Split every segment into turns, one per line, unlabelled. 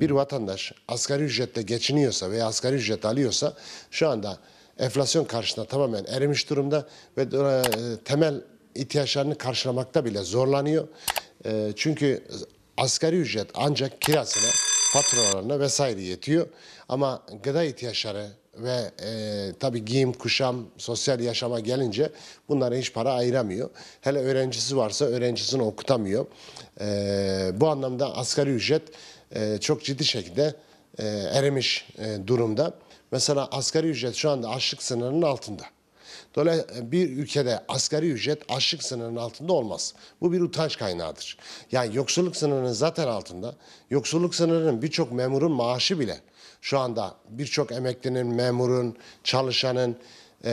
Bir vatandaş asgari ücretle geçiniyorsa veya asgari ücret alıyorsa şu anda enflasyon karşısında tamamen erimiş durumda ve e, temel ihtiyaçlarını karşılamakta bile zorlanıyor. E, çünkü asgari ücret ancak kirasına, faturalarına vesaire yetiyor. Ama gıda ihtiyaçları, ve e, tabii giyim, kuşam, sosyal yaşama gelince bunlara hiç para ayıramıyor. Hele öğrencisi varsa öğrencisini okutamıyor. E, bu anlamda asgari ücret e, çok ciddi şekilde e, erimiş e, durumda. Mesela asgari ücret şu anda açlık sınırının altında. Dolayısıyla e, bir ülkede asgari ücret açlık sınırının altında olmaz. Bu bir utanç kaynağıdır. Yani yoksulluk sınırının zaten altında. Yoksulluk sınırının birçok memurun maaşı bile şu anda birçok emeklinin, memurun, çalışanın e,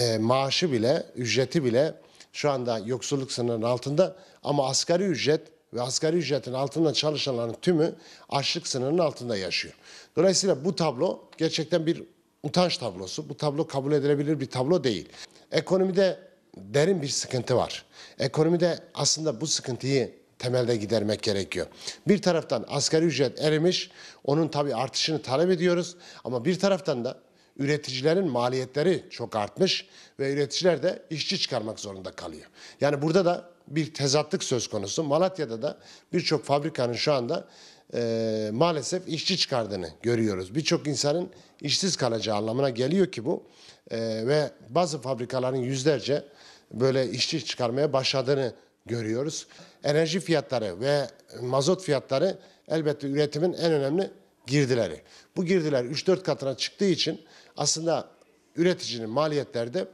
e, maaşı bile, ücreti bile şu anda yoksulluk sınırının altında ama asgari ücret ve asgari ücretin altında çalışanların tümü açlık sınırının altında yaşıyor. Dolayısıyla bu tablo gerçekten bir utanç tablosu. Bu tablo kabul edilebilir bir tablo değil. Ekonomide derin bir sıkıntı var. Ekonomide aslında bu sıkıntıyı temelde gidermek gerekiyor. Bir taraftan asgari ücret erimiş, onun tabii artışını talep ediyoruz ama bir taraftan da üreticilerin maliyetleri çok artmış ve üreticiler de işçi çıkarmak zorunda kalıyor. Yani burada da bir tezatlık söz konusu. Malatya'da da birçok fabrikanın şu anda e, maalesef işçi çıkardığını görüyoruz. Birçok insanın işsiz kalacağı anlamına geliyor ki bu e, ve bazı fabrikaların yüzlerce böyle işçi çıkarmaya başladığını görüyoruz. Enerji fiyatları ve mazot fiyatları elbette üretimin en önemli girdileri. Bu girdiler 3-4 katına çıktığı için aslında üreticinin maliyetleri de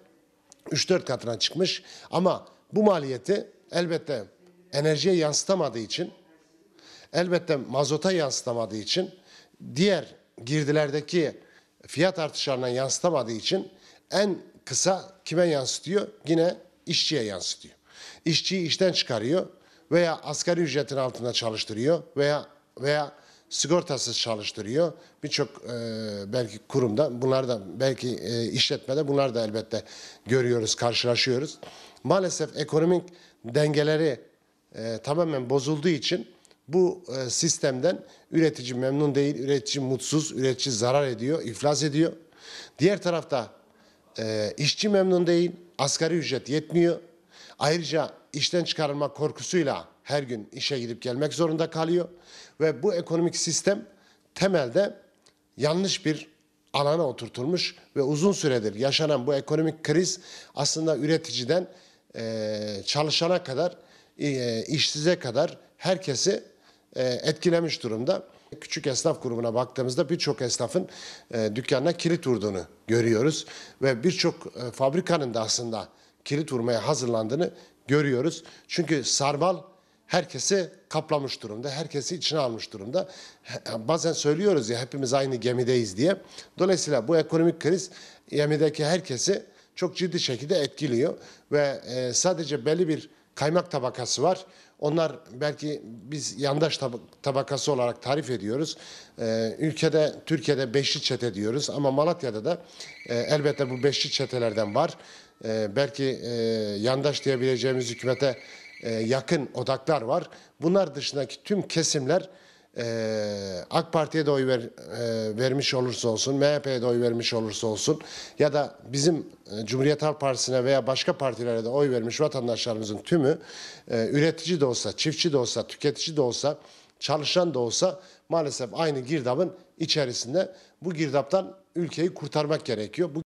3-4 katına çıkmış ama bu maliyeti elbette enerjiye yansıtamadığı için elbette mazota yansıtamadığı için diğer girdilerdeki fiyat artışlarına yansıtamadığı için en kısa kime yansıtıyor? Yine işçiye yansıtıyor. İşçiyi işten çıkarıyor veya asgari ücretin altında çalıştırıyor veya veya sigortasız çalıştırıyor. Birçok e, belki kurumda bunlar da belki e, işletmede bunlar da elbette görüyoruz, karşılaşıyoruz. Maalesef ekonomik dengeleri e, tamamen bozulduğu için bu e, sistemden üretici memnun değil, üretici mutsuz, üretici zarar ediyor, iflas ediyor. Diğer tarafta e, işçi memnun değil, asgari ücret yetmiyor. Ayrıca işten çıkarılma korkusuyla her gün işe gidip gelmek zorunda kalıyor ve bu ekonomik sistem temelde yanlış bir alana oturtulmuş ve uzun süredir yaşanan bu ekonomik kriz aslında üreticiden e, çalışana kadar, e, işsize kadar herkesi e, etkilemiş durumda. Küçük esnaf grubuna baktığımızda birçok esnafın e, dükkanına kilit vurduğunu görüyoruz ve birçok e, fabrikanın da aslında kilit vurmaya hazırlandığını görüyoruz. Çünkü sarmal herkesi kaplamış durumda, herkesi içine almış durumda. Bazen söylüyoruz ya hepimiz aynı gemideyiz diye. Dolayısıyla bu ekonomik kriz gemideki herkesi çok ciddi şekilde etkiliyor ve e, sadece belli bir kaymak tabakası var. Onlar belki biz yandaş tab tabakası olarak tarif ediyoruz. Ee, ülkede, Türkiye'de beşli çete diyoruz ama Malatya'da da e, elbette bu beşli çetelerden var. E, belki e, yandaş diyebileceğimiz hükümete e, yakın odaklar var. Bunlar dışındaki tüm kesimler e, AK Parti'ye de oy ver, e, vermiş olursa olsun, MHP'ye de oy vermiş olursa olsun ya da bizim e, Cumhuriyet Halk Partisi'ne veya başka partilere de oy vermiş vatandaşlarımızın tümü e, üretici de olsa, çiftçi de olsa, tüketici de olsa, çalışan da olsa maalesef aynı girdabın içerisinde bu girdaptan ülkeyi kurtarmak gerekiyor. Bu